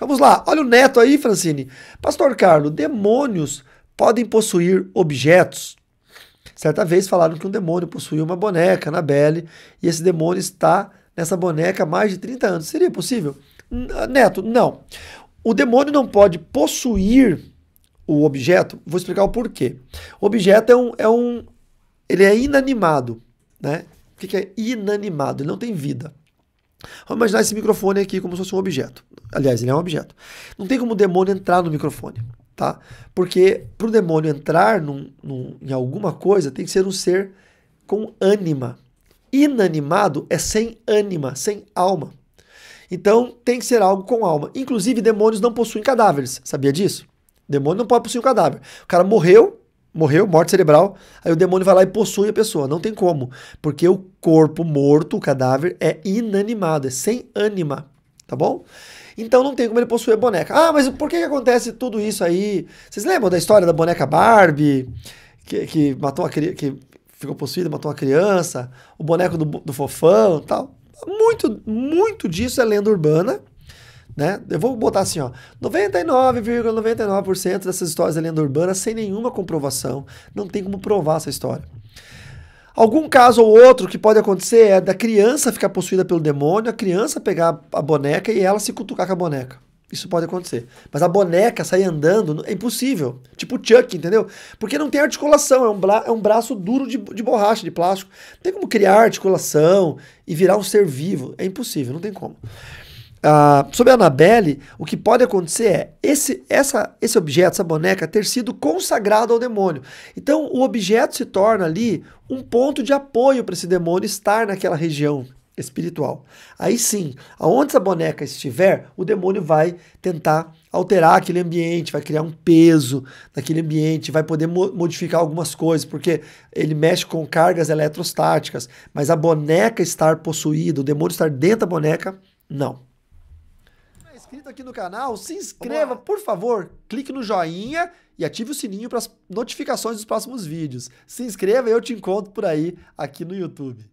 Vamos lá, olha o neto aí, Francine. Pastor Carlos, demônios podem possuir objetos? Certa vez falaram que um demônio possuía uma boneca, na Anabelle, e esse demônio está nessa boneca há mais de 30 anos. Seria possível? Ah, neto, não. O demônio não pode possuir o objeto. Vou explicar o porquê. O objeto é um. É um ele é inanimado. Né? O que é inanimado? Ele não tem vida. Vamos imaginar esse microfone aqui como se fosse um objeto. Aliás, ele é um objeto. Não tem como o demônio entrar no microfone, tá? Porque para o demônio entrar num, num, em alguma coisa, tem que ser um ser com ânima. Inanimado é sem ânima, sem alma. Então tem que ser algo com alma. Inclusive, demônios não possuem cadáveres. Sabia disso? Demônio não pode possuir um cadáver. O cara morreu, morreu, morte cerebral, aí o demônio vai lá e possui a pessoa. Não tem como, porque o corpo morto, o cadáver, é inanimado, é sem ânima, tá bom? Então não tem como ele possuir a boneca. Ah, mas por que, que acontece tudo isso aí? Vocês lembram da história da boneca Barbie, que, que matou uma que ficou possuída, matou uma criança, o boneco do, do fofão tal? Muito, muito disso é lenda urbana né? Eu vou botar assim, ó, 99,99% dessas histórias da lenda urbana sem nenhuma comprovação, não tem como provar essa história. Algum caso ou outro que pode acontecer é da criança ficar possuída pelo demônio, a criança pegar a boneca e ela se cutucar com a boneca. Isso pode acontecer. Mas a boneca sair andando é impossível. Tipo Chuck, entendeu? Porque não tem articulação, é um, bra é um braço duro de, de borracha, de plástico. Não tem como criar articulação e virar um ser vivo. É impossível, não tem como sobre a Anabelle, o que pode acontecer é esse, essa, esse objeto, essa boneca, ter sido consagrado ao demônio. Então, o objeto se torna ali um ponto de apoio para esse demônio estar naquela região espiritual. Aí sim, aonde essa boneca estiver, o demônio vai tentar alterar aquele ambiente, vai criar um peso naquele ambiente, vai poder mo modificar algumas coisas, porque ele mexe com cargas eletrostáticas, mas a boneca estar possuída, o demônio estar dentro da boneca, não inscrito aqui no canal, se inscreva, por favor, clique no joinha e ative o sininho para as notificações dos próximos vídeos. Se inscreva e eu te encontro por aí aqui no YouTube.